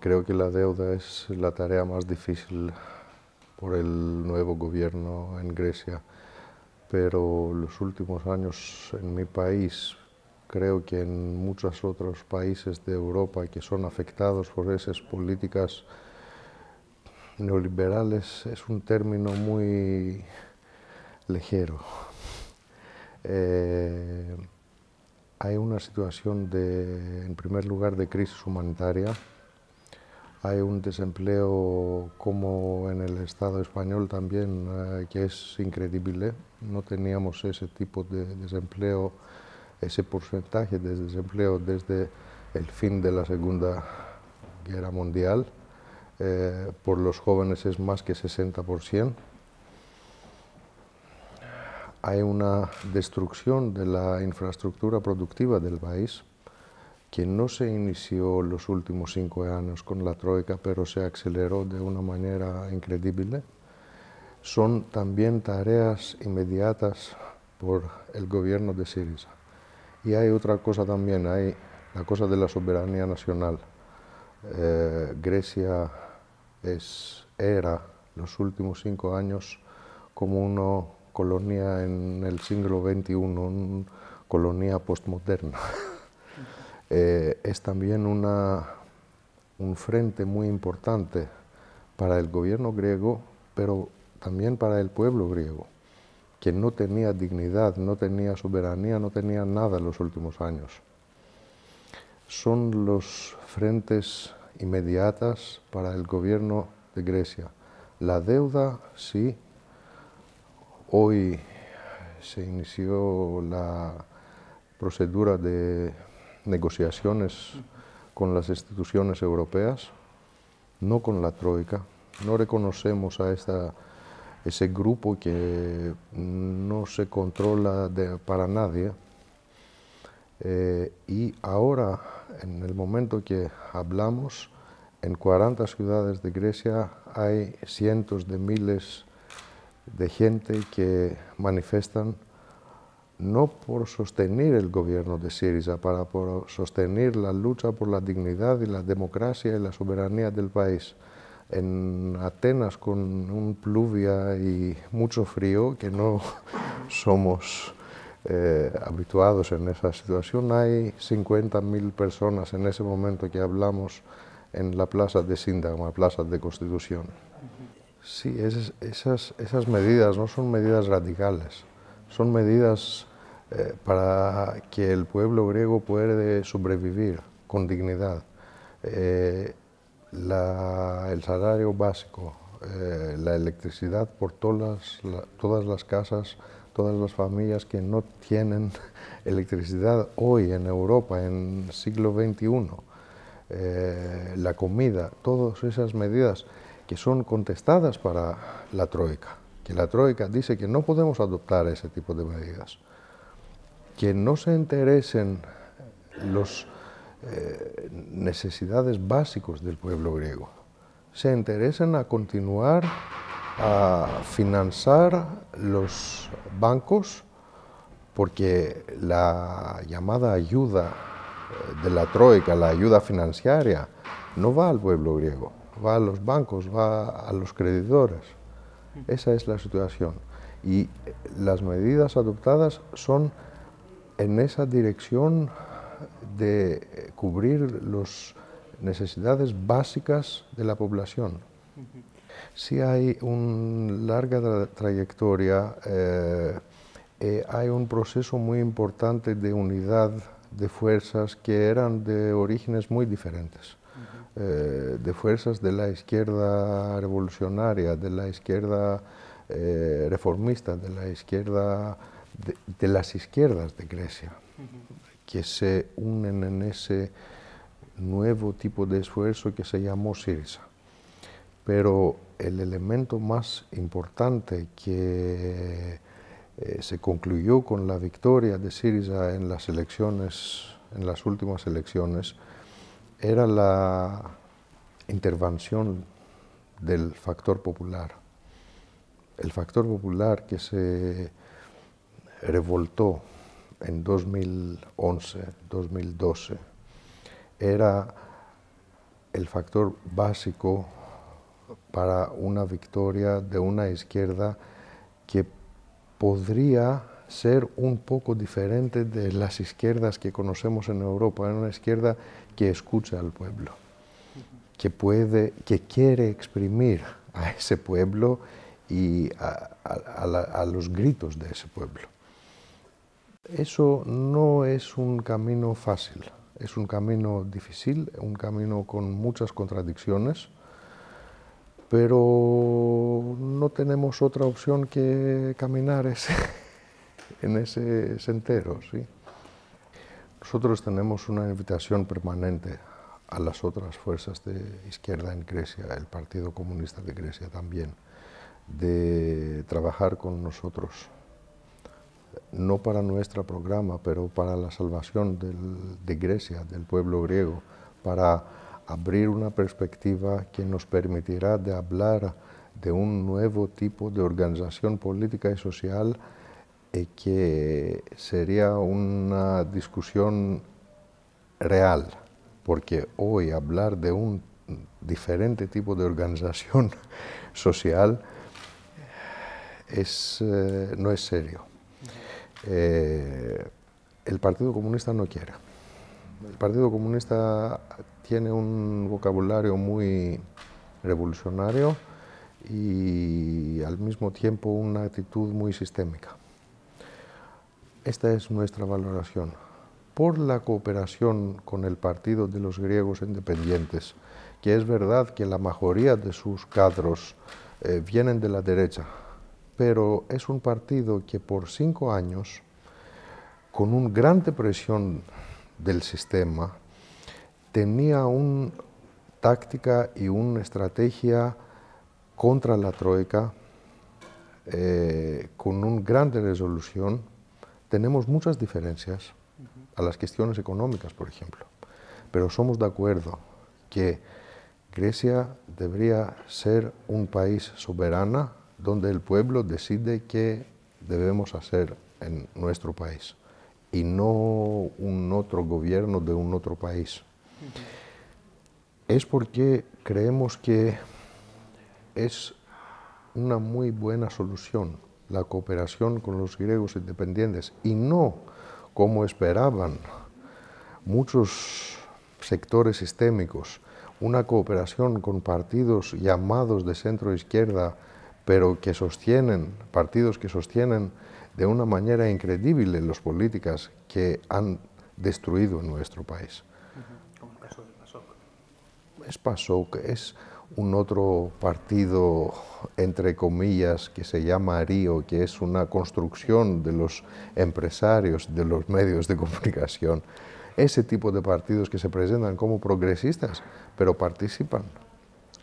creo que la deuda es la tarea más difícil por el nuevo gobierno en Grecia, pero los últimos años en mi país, creo que en muchos otros países de Europa que son afectados por esas políticas neoliberales, es un término muy ligero. Eh, hay una situación de, en primer lugar, de crisis humanitaria, hay un desempleo como en el Estado español también eh, que es increíble. No teníamos ese tipo de desempleo, ese porcentaje de desempleo desde el fin de la Segunda Guerra Mundial. Eh, por los jóvenes es más que 60%. Hay una destrucción de la infraestructura productiva del país que no se inició los últimos cinco años con la Troika, pero se aceleró de una manera increíble, son también tareas inmediatas por el gobierno de Sirisa. Y hay otra cosa también, hay la cosa de la soberanía nacional. Eh, Grecia es, era los últimos cinco años como una colonia en el siglo XXI, una colonia postmoderna. Eh, es también una, un frente muy importante para el gobierno griego, pero también para el pueblo griego, que no tenía dignidad, no tenía soberanía, no tenía nada en los últimos años. Son los frentes inmediatas para el gobierno de Grecia. La deuda, sí, hoy se inició la procedura de negociaciones con las instituciones europeas, no con la Troika. No reconocemos a ese grupo que no se controla para nadie. Eh, y ahora, en el momento que hablamos, en 40 ciudades de Grecia hay cientos de miles de gente que manifiestan no por sostener el gobierno de Siria, para por sostener la lucha por la dignidad y la democracia y la soberanía del país. En Atenas con un pluvia y mucho frío, que no somos eh, habituados en esa situación, hay 50.000 personas en ese momento que hablamos en la plaza de la plaza de Constitución. Sí, esas medidas no son medidas radicales, son medidas eh, para que el pueblo griego pueda sobrevivir con dignidad. Eh, el salario básico, eh, la electricidad por todas, las casas, todas las familias que no tienen electricidad hoy en Europa, en el siglo XXI, la comida, todas esas medidas que son contestadas para la Troika, que la Troika dice que no podemos adoptar ese tipo de medidas que no se interesen las eh, necesidades básicas del pueblo griego, se interesen a continuar a financiar los bancos porque la llamada ayuda eh, de la troika, la ayuda financiera, no va al pueblo griego, va a los bancos, va a los creditores. Esa es la situación. Y eh, las medidas adoptadas son en esa dirección de eh, cubrir las necesidades básicas de la población. Si Sí hay una larga trayectoria, eh, eh, hay un proceso muy importante de unidad de fuerzas que eran de orígenes muy diferentes. de fuerzas de la izquierda revolucionaria, de la izquierda reformista, de la izquierda de, las izquierdas de Grecia, que se unen en ese nuevo tipo de esfuerzo que se llamó Sirisa. Pero el elemento más importante que eh, se concluyó con la victoria de Sirisa en las elecciones, en las últimas elecciones, era la intervención del factor popular. El factor popular que se revoltó en 2011-2012 era el factor básico para una victoria de una izquierda que podría ser un poco diferente de las izquierdas que conocemos en Europa, una izquierda que escucha al pueblo, que puede, que quiere exprimir a ese pueblo y a los gritos de ese pueblo. Eso no es un camino fácil, es un camino difícil, un camino con muchas contradicciones, pero no tenemos otra opción que caminar ese, en ese sendero. Nosotros tenemos una invitación permanente a las otras fuerzas de izquierda en Grecia, el Partido Comunista de Grecia también, de trabajar con nosotros no para nuestro programa, pero para la salvación de Grecia, del pueblo griego, para abrir una perspectiva que nos permitirá de hablar de un nuevo tipo de organización política y social eh, que sería una discusión real, porque hoy hablar de un diferente tipo de organización social eh, no es serio. Eh, el Partido Comunista no quiere. El Partido Comunista tiene un vocabulario muy revolucionario y al mismo tiempo una actitud muy sistémica. Esta es nuestra valoración. Por la cooperación con el Partido de los Griegos Independientes, que es verdad que la mayoría de sus cadros eh, vienen de la derecha, pero es un partido que por cinco años, con una gran depresión del sistema, tenía una táctica y una estrategia contra la Troika eh, con una gran resolución. Tenemos muchas diferencias a las cuestiones económicas, por ejemplo, pero somos de acuerdo que Grecia debería ser un país soberano, donde el pueblo decide qué debemos hacer en nuestro país y no un otro gobierno de un otro país. Es porque creemos que es una muy buena solución la cooperación con los griegos independientes y no como esperaban muchos sectores sistémicos, una cooperación con partidos llamados de centro izquierda pero que sostienen, partidos que sostienen de una manera increíble las políticas que han destruido nuestro país. Es el caso PASOK. Es PASOK, es un otro partido, entre comillas, que se llama Río, que es una construcción de los empresarios, de los medios de comunicación. Ese tipo de partidos que se presentan como progresistas, pero participan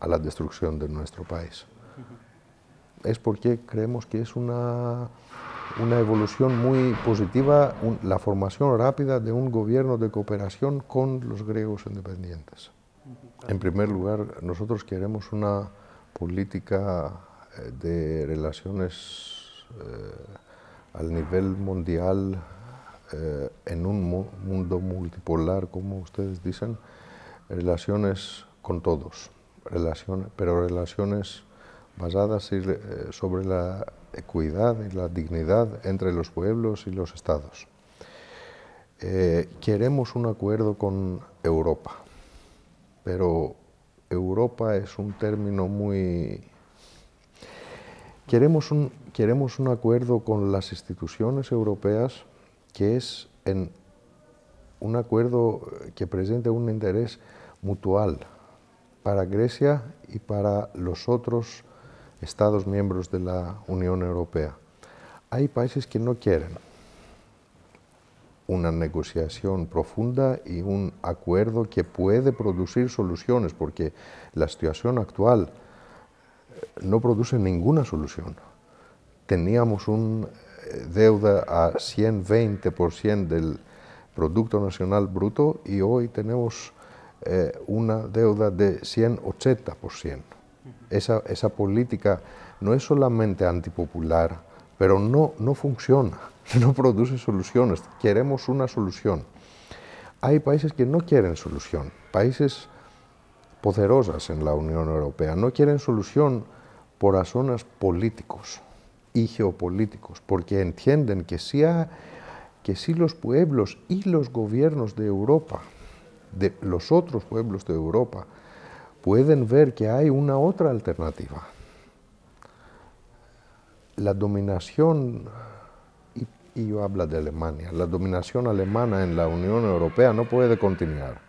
a la destrucción de nuestro país es porque creemos que es una, evolución muy positiva, la formación rápida de un gobierno de cooperación con los griegos independientes. En primer lugar, nosotros queremos una política eh, de relaciones eh, al nivel mundial eh, en un mundo multipolar, como ustedes dicen, relaciones con todos, relaciones, pero relaciones basadas eh, sobre la equidad y la dignidad entre los pueblos y los estados. Eh, queremos un acuerdo con Europa, pero Europa es un término muy... Queremos un, queremos un acuerdo con las instituciones europeas que es un acuerdo que presente un interés mutual para Grecia y para los otros Estados miembros de la Unión Europea. Hay países que no quieren una negociación profunda y un acuerdo que puede producir soluciones, porque la situación actual eh, no produce ninguna solución. Teníamos una eh, deuda a 120% del Producto Nacional Bruto y hoy tenemos eh, una deuda de 180%. Esa, esa política no es solamente antipopular, pero no, funciona, no produce soluciones. Queremos una solución. Hay países que no quieren solución, países poderosas en la Unión Europea, no quieren solución por razones políticos y geopolíticos, porque entienden que que si los pueblos y los gobiernos de Europa, de los otros pueblos de Europa, pueden ver que hay una otra alternativa. La dominación, y, yo hablo de Alemania, la dominación alemana en la Unión Europea no puede continuar.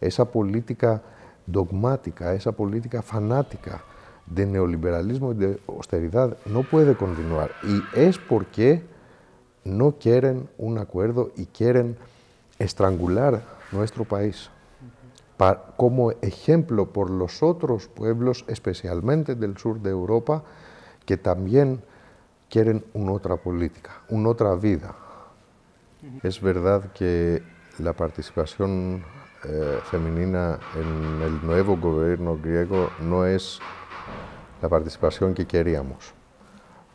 Esa política dogmática, esa política fanática de neoliberalismo y de austeridad no puede continuar. Y es porque no quieren un acuerdo y quieren estrangular nuestro país como ejemplo por los otros pueblos, especialmente del sur de Europa, que también quieren una otra política, una otra vida. Es verdad que la participación eh, femenina en el nuevo gobierno griego no es la participación que queríamos,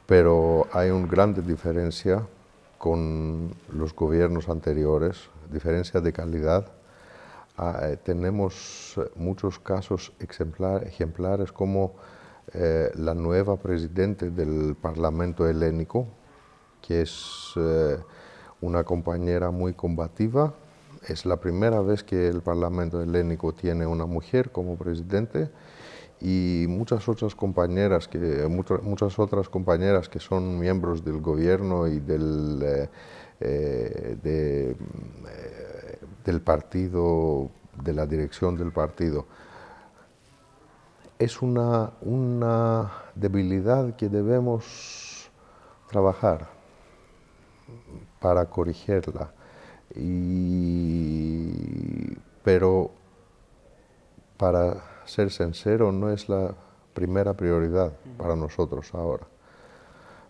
pero hay una gran diferencia con los gobiernos anteriores, diferencia de calidad Ah, eh, tenemos eh, muchos casos ejemplares como eh, la nueva presidente del Parlamento helénico, que es una compañera muy combativa. Es la primera vez que el Parlamento helénico tiene una mujer como presidente y muchas otras compañeras que muchas otras compañeras que son miembros del gobierno y del mm, del partido, de la dirección del partido. Es una, debilidad que debemos trabajar para corregirla. pero para ser sincero, no es la primera prioridad para nosotros ahora.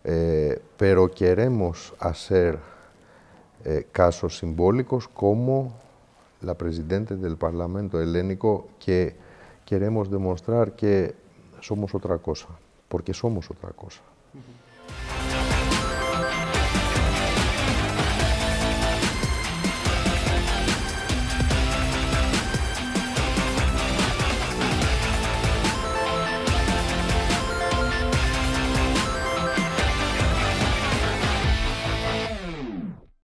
Eh, pero queremos hacer eh, casos simbólicos como la presidenta del Parlamento helénico que queremos demostrar que somos otra cosa, porque somos otra cosa.